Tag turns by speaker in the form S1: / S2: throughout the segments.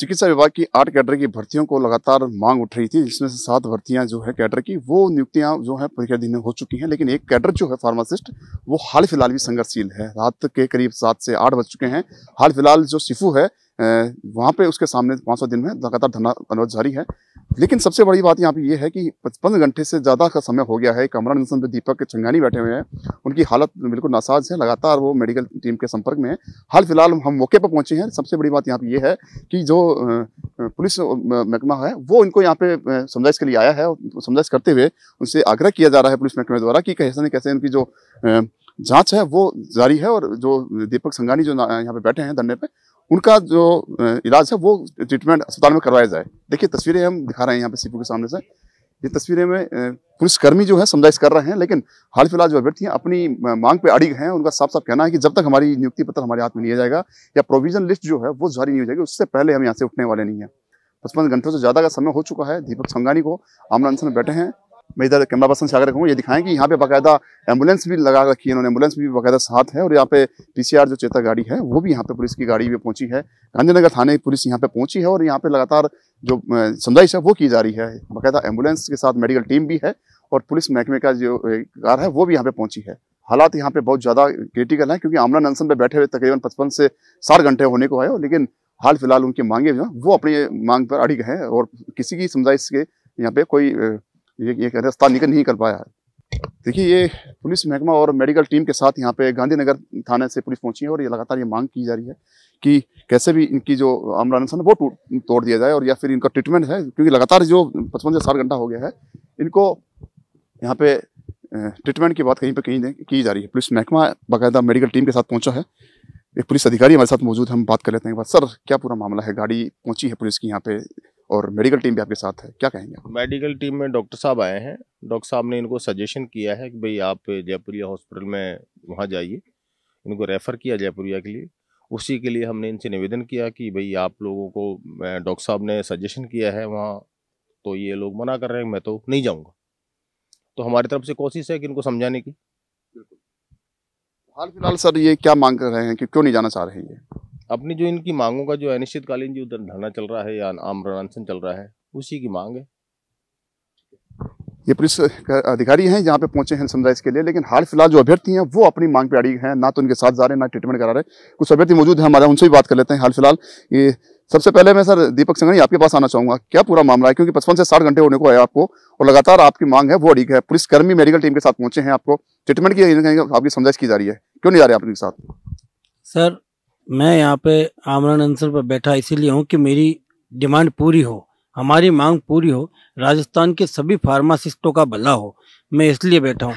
S1: चिकित्सा विभाग की आठ कैडर की भर्तियों को लगातार मांग उठ रही थी जिसमें से सात भर्तियां जो है कैडर की वो नियुक्तियां जो है परीक्षाधीन हो चुकी हैं लेकिन एक कैडर जो है फार्मासिस्ट वो हाल फिलहाल भी संघर्षशील है रात के करीब सात से आठ बज चुके हैं हाल फिलहाल जो सिफू है वहाँ पे उसके सामने पाँच सौ दिन में लगातार धरना अनुरोध जारी है लेकिन सबसे बड़ी बात यहाँ पे ये है कि पचपन घंटे से ज़्यादा का समय हो गया है कमरान निल्सन पे दीपक चंगानी बैठे हुए हैं उनकी हालत बिल्कुल नासाज है लगातार वो मेडिकल टीम के संपर्क में है हाल फिलहाल हम मौके पर पहुँचे हैं सबसे बड़ी बात यहाँ पर ये है कि जो पुलिस महकमा है वो इनको यहाँ पे समझाइश के लिए आया है समझाइश करते हुए उनसे आग्रह किया जा रहा है पुलिस महकमे द्वारा कि कैसे न कैसे इनकी जो जांच है वो जारी है और जो दीपक संगानी जो यहाँ पे बैठे हैं धरने पे उनका जो इलाज है वो ट्रीटमेंट अस्पताल में करवाया जाए देखिए तस्वीरें हम दिखा रहे हैं यहाँ पे सीपू के सामने से ये तस्वीरें में पुलिसकर्मी जो है समझाइश कर रहे हैं लेकिन हाल फिलहाल जो अभ्यर्थी हैं अपनी मांग पे अड़ी हैं उनका साफ साफ कहना है कि जब तक हमारी नियुक्ति पत्र हमारे हाथ में लिया जाएगा या प्रोविजन लिस्ट जो है वो जारी नहीं हो जाएगी उससे पहले हम यहाँ से उठने वाले नहीं हैं पचपन घंटों से ज़्यादा का समय हो चुका है दीपक संगानी को आमना अनसन बैठे हैं मैं इधर कैमरा पर्सन से आगे रखूँगा ये दिखाएं कि यहाँ पे बाकायदा एम्बुलेंस भी लगा रखी है इन्होंने एम्बुलेंस भी बाकायदा साथ है और यहाँ पे पीसीआर जो चेता गाड़ी है वो भी यहाँ पे पुलिस की गाड़ी भी पहुंची है गांधीनगर थाने पुलिस यहाँ पे पहुंची है और यहाँ पे लगातार जो समझाइश है वो की जा रही है बाकायदा एम्बुलेंस के साथ मेडिकल टीम भी है और पुलिस महकमे का जो कार है वो भी यहाँ पे पहुंची है हालात यहाँ पे बहुत ज़्यादा क्रिटिकल है क्योंकि आमला नंसन पे बैठे हुए तकरीबन पचपन से साठ घंटे होने को आए लेकिन हाल फिलहाल उनकी मांगे जो वो अपनी मांग पर अड़ी हैं और किसी की समझाइश के यहाँ पे कोई ये एक रास्ता निकल नहीं कर पाया है देखिए ये पुलिस महकमा और मेडिकल टीम के साथ यहाँ पे गांधीनगर थाने से पुलिस पहुंची है और ये लगातार ये मांग की जा रही है कि कैसे भी इनकी जो आमरानस है वो तोड़ दिया जाए और या फिर इनका ट्रीटमेंट है क्योंकि लगातार जो पचपन से साठ घंटा हो गया है इनको यहाँ पे ट्रीटमेंट की बात कहीं पर कहीं की जा रही है पुलिस महकमा बाकायदा मेडिकल टीम के साथ पहुँचा है एक पुलिस अधिकारी हमारे साथ मौजूद है हम बात कर लेते हैं एक बार सर क्या पूरा मामला है गाड़ी पहुंची है पुलिस की यहाँ पे और मेडिकल टीम भी आपके साथ है क्या कहेंगे
S2: मेडिकल टीम में डॉक्टर साहब आए हैं डॉक्टर साहब ने इनको सजेशन किया है कि भाई आप जयपुरिया हॉस्पिटल में वहाँ जाइए इनको रेफ़र किया जयपुरिया के लिए उसी के लिए हमने इनसे निवेदन किया कि भाई आप लोगों को डॉक्टर साहब ने सजेशन किया है वहाँ तो ये लोग मना कर रहे
S1: हैं मैं तो नहीं जाऊँगा तो हमारी तरफ से कोशिश है कि इनको समझाने की हाल फिलहाल सर ये क्या मांग कर रहे हैं कि क्यों नहीं जाना चाह रहे हैं ये अपनी जो इनकी मांगों का
S2: जो अनिश्चितकालीन जो धरना चल रहा है या आम रणसन चल रहा है उसी की मांग है
S1: ये पुलिस अधिकारी हैं यहाँ पे पहुंचे हैं समराइज के लिए लेकिन हाल फिलहाल जो अभ्यर्थी हैं वो अपनी मांग पे अड़ी हैं ना तो उनके साथ जा रहे हैं ना ट्रीटमेंट करा रहे कुछ अभ्यर्थी मौजूद हैं हमारे उनसे भी बात कर लेते हैं हाल फिलहाल ये सबसे पहले मैं सर दीपक संगनी आपके पास आना चाहूंगा क्या पूरा मामला है क्योंकि पचपन से साठ घंटे होने को आया आपको और लगातार आपकी मांग है वो अड़ी है पुलिसकर्मी मेडिकल टीम के साथ पहुंचे हैं आपको ट्रीटमेंट की आपकी समझाइश की जा रही है क्यों नहीं जा रहे आप उनके साथ
S3: सर मैं यहाँ पे आमरण अंसर पर बैठा इसीलिए हूँ कि मेरी डिमांड पूरी हो हमारी मांग पूरी हो राजस्थान के सभी फार्मासिस्टों का भला हो मैं इसलिए बैठा हूँ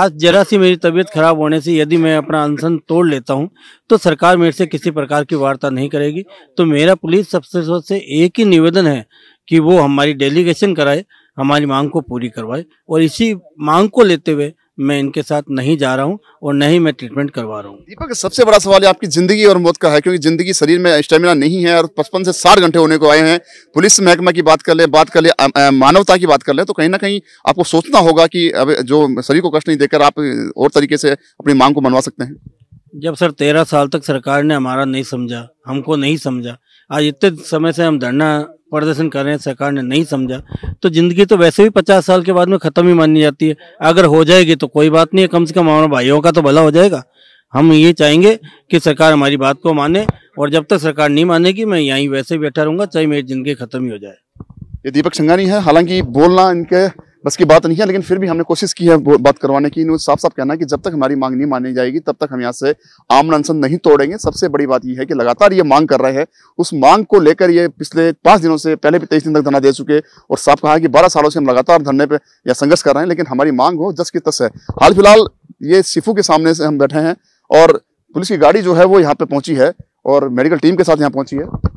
S3: आज जरा सी मेरी तबीयत खराब होने से यदि मैं अपना अनशन तोड़ लेता हूँ तो सरकार मेरे से किसी प्रकार की वार्ता नहीं करेगी तो मेरा पुलिस सबसे से एक ही निवेदन है कि वो हमारी डेलीगेशन कराए हमारी मांग को पूरी करवाए और इसी मांग को लेते हुए मैं इनके साथ नहीं जा रहा हूँ और न ही मैं ट्रीटमेंट करवा रहा हूँ
S1: दीपक सबसे बड़ा सवाल आपकी ज़िंदगी और मौत का है क्योंकि ज़िंदगी शरीर में स्टेमिना नहीं है और पचपन से साठ घंटे होने को आए हैं पुलिस महकमा की बात कर ले बात कर ले मानवता की बात कर ले तो कहीं ना कहीं आपको सोचना होगा कि अब जो शरीर को कष्ट नहीं देकर आप और तरीके से अपनी मांग को मनवा सकते हैं
S3: जब सर तेरह साल तक सरकार ने हमारा नहीं समझा हमको नहीं समझा आज इतने समय से हम धरना प्रदर्शन कर रहे हैं सरकार ने नहीं समझा तो ज़िंदगी तो वैसे भी पचास साल के बाद में ख़त्म ही मानी जाती है अगर हो जाएगी तो कोई बात नहीं है कम से कम हमारे भाइयों का तो भला हो जाएगा हम ये चाहेंगे कि सरकार हमारी बात को माने और जब तक सरकार नहीं मानेगी मैं यहीं वैसे बैठा रहूँगा चाहे मेरी ज़िंदगी ख़त्म ही हो जाए
S1: ये दीपक संघानी है हालांकि बोलना इनके बस की बात तो नहीं है लेकिन फिर भी हमने कोशिश की है बात करवाने की साफ साफ कहना है कि जब तक हमारी मांग नहीं मानी जाएगी तब तक हम यहाँ से आम अनशन नहीं तोड़ेंगे सबसे बड़ी बात यह है कि लगातार ये मांग कर रहे हैं उस मांग को लेकर ये पिछले पाँच दिनों से पहले भी तेईस दिन तक धरना दे चुके और साफ कहा कि बारह सालों से हम लगातार धरने पर या संघर्ष कर रहे हैं लेकिन हमारी मांग हो जस की तस है हाल फिलहाल ये सिफू के सामने से हम बैठे हैं और पुलिस की गाड़ी जो है वो यहाँ पे पहुंची है और मेडिकल टीम के साथ यहाँ पहुंची है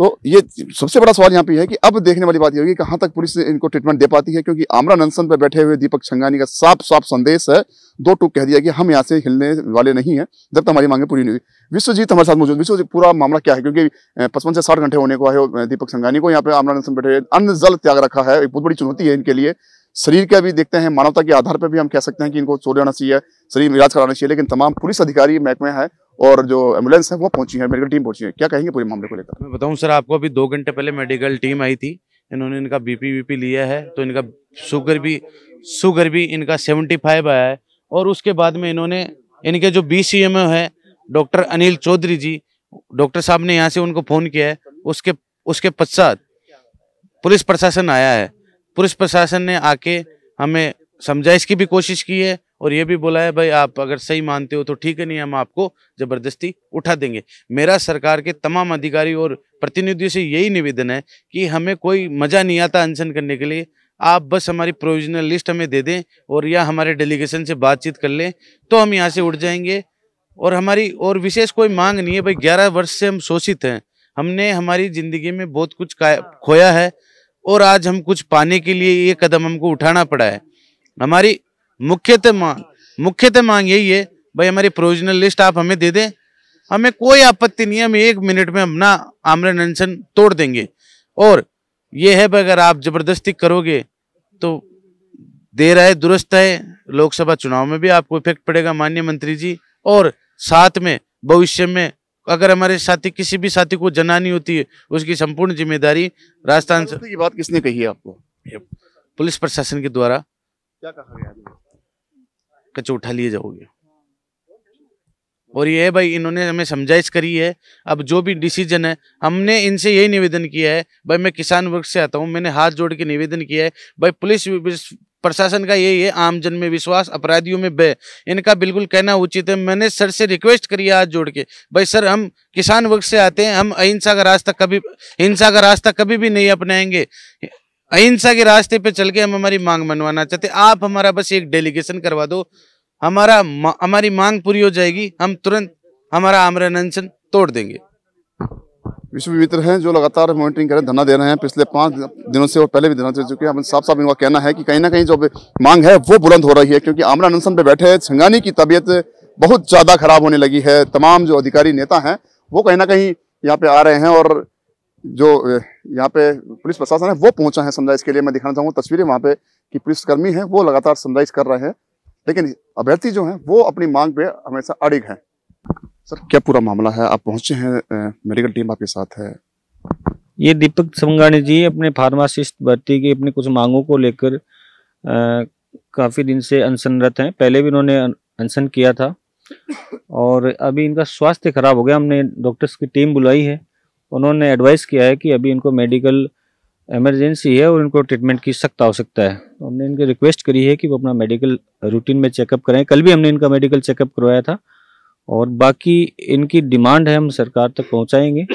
S1: तो ये सबसे बड़ा सवाल यहाँ पे है कि अब देखने वाली बात ये होगी कहाँ तक पुलिस इनको ट्रीटमेंट दे पाती है क्योंकि आमरा नंसन पर बैठे हुए दीपक छंगानी का साफ साफ संदेश है दो टूक कह दिया कि हम यहाँ से हिलने वाले नहीं हैं जब तक हमारी मांगे पूरी नहीं हुई विश्वजीत हमारे साथ मौजूद विश्वजीत पूरा मामला क्या है क्योंकि पचपन से साठ घंटे होने को है दीपक संघानी को यहाँ पे आमरा नंसन बैठे अन्न जल त्याग रखा है एक बहुत बड़ी चुनौती है इनके लिए शरीर का भी देखते हैं मानवता के आधार पर भी हम कह सकते हैं कि इनको चोरी जाना चाहिए शरीर इलाज कराना चाहिए लेकिन तमाम पुलिस अधिकारी महकमे है और जो एम्बुलेंस है वो पहुंची है मेडिकल टीम पहुंची है क्या कहेंगे पूरे मामले को लेकर
S4: मैं बताऊं सर आपको अभी दो घंटे पहले मेडिकल टीम आई थी इन्होंने इनका बीपी वीपी लिया है तो इनका शुगर भी शुगर भी इनका सेवेंटी फाइव आया है और उसके बाद में इन्होंने इनके जो बी सी एम है डॉक्टर अनिल चौधरी जी डॉक्टर साहब ने यहाँ से उनको फ़ोन किया है उसके उसके पश्चात पुलिस प्रशासन आया है पुलिस प्रशासन ने आके हमें समझाइश की भी कोशिश की है और ये भी बोला है भाई आप अगर सही मानते हो तो ठीक है नहीं हम आपको ज़बरदस्ती उठा देंगे मेरा सरकार के तमाम अधिकारी और प्रतिनिधियों से यही निवेदन है कि हमें कोई मज़ा नहीं आता अनशन करने के लिए आप बस हमारी प्रोविजनल लिस्ट हमें दे दें और या हमारे डेलीगेशन से बातचीत कर लें तो हम यहाँ से उठ जाएंगे और हमारी और विशेष कोई मांग नहीं है भाई ग्यारह वर्ष से हम शोषित हैं हमने हमारी ज़िंदगी में बहुत कुछ खोया है और आज हम कुछ पाने के लिए ये कदम हमको उठाना पड़ा है हमारी मुख्यतः मांग मुख्यतः मांग यही है भाई हमारी प्रोविजनल लिस्ट आप हमें दे दें हमें कोई आपत्ति नहीं है हम एक मिनट में अपना आमरण अनशन तोड़ देंगे और ये है भाई अगर आप जबरदस्ती करोगे तो देर है दुरुस्त है लोकसभा चुनाव में भी आपको इफेक्ट पड़ेगा माननीय मंत्री जी और साथ में भविष्य में अगर हमारे साथी किसी भी साथी को जनानी होती है उसकी संपूर्ण जिम्मेदारी राजस्थान से ये बात किसने कही है आपको पुलिस प्रशासन के द्वारा
S1: क्या कहा गया
S4: कचो उठा लिए जाओगे और ये भाई इन्होंने हमें समझाइश करी है अब जो भी डिसीजन है हमने इनसे यही निवेदन किया है भाई मैं किसान वर्ग से आता हूँ मैंने हाथ जोड़ के निवेदन किया है भाई पुलिस प्रशासन का यही है आमजन में विश्वास अपराधियों में भय इनका बिल्कुल कहना उचित है मैंने सर से रिक्वेस्ट करी है हाथ जोड़ के भाई सर हम किसान वर्ग से आते हैं हम अहिंसा का रास्ता कभी हिंसा का रास्ता कभी भी नहीं अपनाएंगे अहिंसा के रास्ते पे चल के हम हमारी मांग मनवाना चाहते आप हमारा बस एक डेलीगेशन करवा दो हमारा हमारी मांग पूरी हो जाएगी हम तुरंत हमारा आमरण अनशन तोड़ देंगे
S1: विश्व मित्र हैं जो लगातार मॉनिटरिंग करें धरना दे रहे हैं पिछले पाँच दिनों से और पहले भी धरना दे चुके हैं साफ साफ इनका कहना है कि कहीं ना कहीं जो मांग है वो बुलंद हो रही है क्योंकि आमरा अनशन पे बैठे छंगानी की तबीयत बहुत ज़्यादा खराब होने लगी है तमाम जो अधिकारी नेता हैं वो कहीं ना कहीं यहाँ पे आ रहे हैं और जो यहाँ पे पुलिस प्रशासन है वो पहुंचा है समझाइश के लिए मैं दिखाना चाहूँगा तस्वीरें वहाँ पे कि पुलिसकर्मी हैं वो लगातार समझाइश कर रहे हैं लेकिन अभ्यर्थी जो हैं वो अपनी मांग पे हमेशा अड़िग हैं सर क्या पूरा मामला है आप पहुंचे हैं मेडिकल टीम आपके साथ है
S2: ये दीपक समगाणी जी अपने फार्मासिस्ट भर्ती की अपनी कुछ मांगों को लेकर काफ़ी दिन से अनशनरत हैं पहले भी इन्होंने अनशन किया था और अभी इनका स्वास्थ्य खराब हो गया हमने डॉक्टर्स की टीम बुलाई है उन्होंने एडवाइस किया है कि अभी इनको मेडिकल इमरजेंसी है और इनको ट्रीटमेंट की सख्त आवश्यकता है तो हमने इनके रिक्वेस्ट करी है कि वो अपना मेडिकल रूटीन में चेकअप कराएं कल भी हमने इनका मेडिकल चेकअप करवाया था और बाकी इनकी डिमांड है हम सरकार तक पहुंचाएंगे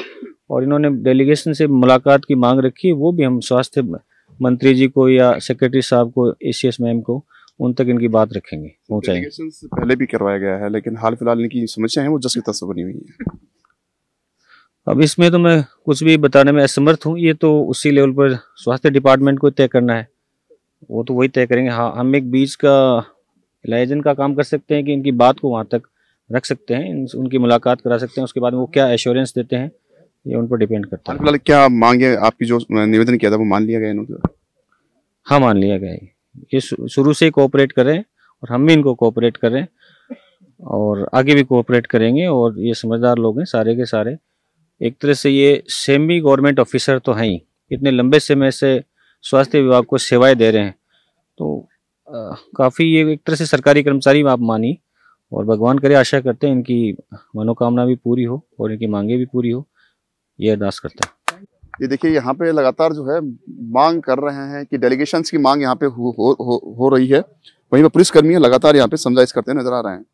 S2: और इन्होंने डेलीगेशन से मुलाकात की मांग रखी है वो भी हम स्वास्थ्य मंत्री जी को या सेक्रेटरी साहब को ए मैम को उन तक इनकी बात रखेंगे पहुंचाएंगे पहले
S1: भी करवाया गया है लेकिन हाल फिलहाल इनकी समस्या है वो जस की तस्वीर बनी हुई है
S2: अब इसमें तो मैं कुछ भी बताने में असमर्थ हूँ ये तो उसी लेवल पर स्वास्थ्य डिपार्टमेंट को तय करना है वो तो वही तय करेंगे हाँ हम एक बीच का लाइजन का काम कर सकते हैं कि इनकी बात को वहाँ तक रख सकते हैं उनकी मुलाकात करा सकते हैं उसके बाद वो क्या एश्योरेंस देते हैं ये उन पर डिपेंड
S1: करता है क्या मांगे आपकी जो निवेदन किया था वो मान लिया गया इन्होंने हाँ मान लिया
S2: गया ये शुरू से कोऑपरेट करें और हम भी इनको कोऑपरेट करें और आगे भी कोऑपरेट करेंगे और ये समझदार लोग हैं सारे के सारे एक तरह से ये सेमी गवर्नमेंट ऑफिसर तो हैं ही इतने लंबे समय से स्वास्थ्य विभाग को सेवाएं दे रहे हैं तो काफ़ी ये एक तरह से सरकारी कर्मचारी आप मानिए और भगवान करे आशा करते हैं इनकी मनोकामना भी पूरी हो और इनकी मांगे भी पूरी हो ये अरदास
S1: करता है ये देखिए यहाँ पे लगातार जो है मांग कर रहे हैं कि डेलीगेशन की मांग यहाँ पे हो, हो, हो रही है वहीं पर पुलिसकर्मी लगातार यहाँ पे समझाइश करते नजर आ रहे हैं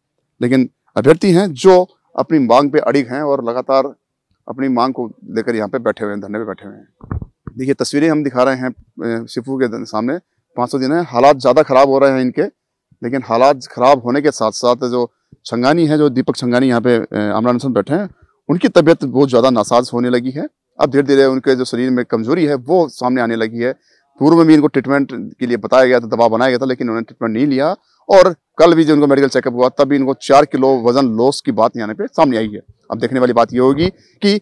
S1: लेकिन अभ्यर्थी हैं जो अपनी मांग पे अड़िग हैं और लगातार अपनी मांग को लेकर यहाँ पे बैठे हुए हैं धरने पे बैठे हुए हैं देखिए तस्वीरें हम दिखा रहे हैं शिफू के सामने पाँच सौ दिन है हालात ज़्यादा खराब हो रहे हैं इनके लेकिन हालात ख़राब होने के साथ साथ जो छंगानी है जो दीपक छंगानी यहाँ पे आमरान सिंह बैठे हैं उनकी तबीयत बहुत ज़्यादा नासाज होने लगी है अब धीरे धीरे उनके जो शरीर में कमजोरी है वो सामने आने लगी है पूर्व में भी इनको ट्रीटमेंट के लिए बताया गया था दबाव बनाया गया था लेकिन उन्होंने ट्रीटमेंट नहीं लिया और कल भी जो इनको मेडिकल चेकअप हुआ तब भी इनको चार किलो वजन लॉस की बात यहाँ पे सामने आई है अब देखने वाली बात ये होगी कि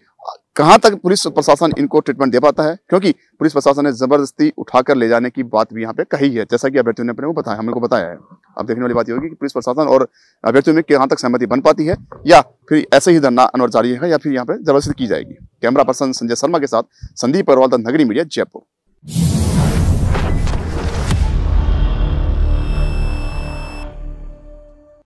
S1: कहाँ तक पुलिस प्रशासन इनको ट्रीटमेंट दे पाता है क्योंकि पुलिस प्रशासन ने जबरदस्ती उठाकर ले जाने की बात भी यहाँ पे कही है जैसा कि अभ्यर्थियों ने अपने को बताया हमने को बताया है अब देखने वाली बात होगी कि पुलिस प्रशासन और अभ्यर्थियों में कहाँ तक सहमति बन पाती है या फिर ऐसे ही धरना अनवर जारी है या फिर यहाँ पर जबरदस्त की जाएगी कैमरा पर्सन संजय शर्मा के साथ संदीप अग्रवाल नगरी मीडिया जयपुर